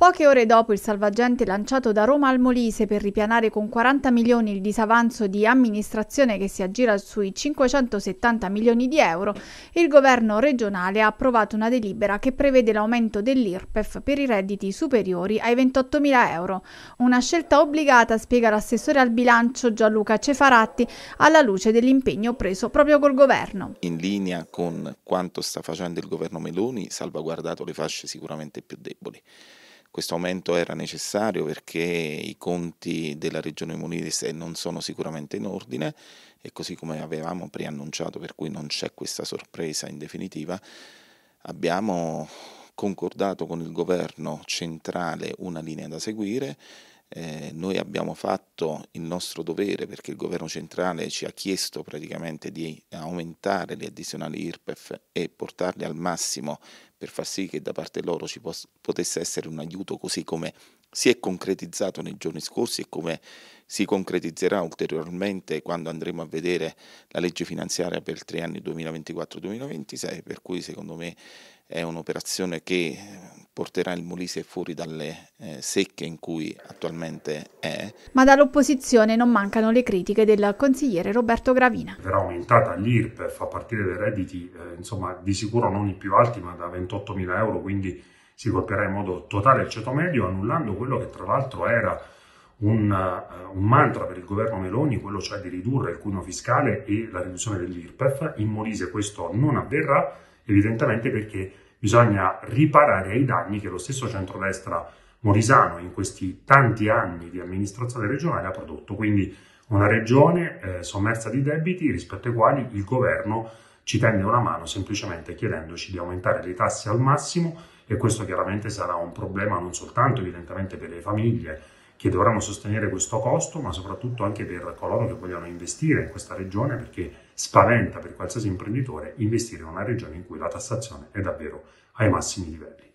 Poche ore dopo il salvagente lanciato da Roma al Molise per ripianare con 40 milioni il disavanzo di amministrazione che si aggira sui 570 milioni di euro, il governo regionale ha approvato una delibera che prevede l'aumento dell'IRPEF per i redditi superiori ai 28 mila euro. Una scelta obbligata, spiega l'assessore al bilancio Gianluca Cefaratti, alla luce dell'impegno preso proprio col governo. In linea con quanto sta facendo il governo Meloni, salvaguardato le fasce sicuramente più deboli. Questo aumento era necessario perché i conti della regione Muniris non sono sicuramente in ordine e così come avevamo preannunciato, per cui non c'è questa sorpresa in definitiva, abbiamo concordato con il governo centrale una linea da seguire eh, noi abbiamo fatto il nostro dovere perché il governo centrale ci ha chiesto praticamente di aumentare le addizionali IRPEF e portarle al massimo per far sì che da parte loro ci potesse essere un aiuto così come si è concretizzato nei giorni scorsi e come si concretizzerà ulteriormente quando andremo a vedere la legge finanziaria per tre anni 2024-2026, per cui secondo me è un'operazione che porterà il Molise fuori dalle eh, secche in cui attualmente è. Ma dall'opposizione non mancano le critiche del consigliere Roberto Gravina. Verrà aumentata l'IRPEF a partire dai redditi, eh, insomma, di sicuro non i più alti, ma da 28 mila euro, quindi si colpirà in modo totale il ceto medio, annullando quello che tra l'altro era un, uh, un, mantra per il governo Meloni, quello cioè di ridurre il cuneo fiscale e la riduzione dell'IRPEF. In Molise questo non avverrà, evidentemente perché bisogna riparare ai danni che lo stesso centrodestra morisano in questi tanti anni di amministrazione regionale ha prodotto. Quindi una regione eh, sommersa di debiti rispetto ai quali il governo ci tende una mano semplicemente chiedendoci di aumentare le tasse al massimo e questo chiaramente sarà un problema non soltanto evidentemente per le famiglie, che dovranno sostenere questo costo, ma soprattutto anche per coloro che vogliono investire in questa regione, perché spaventa per qualsiasi imprenditore investire in una regione in cui la tassazione è davvero ai massimi livelli.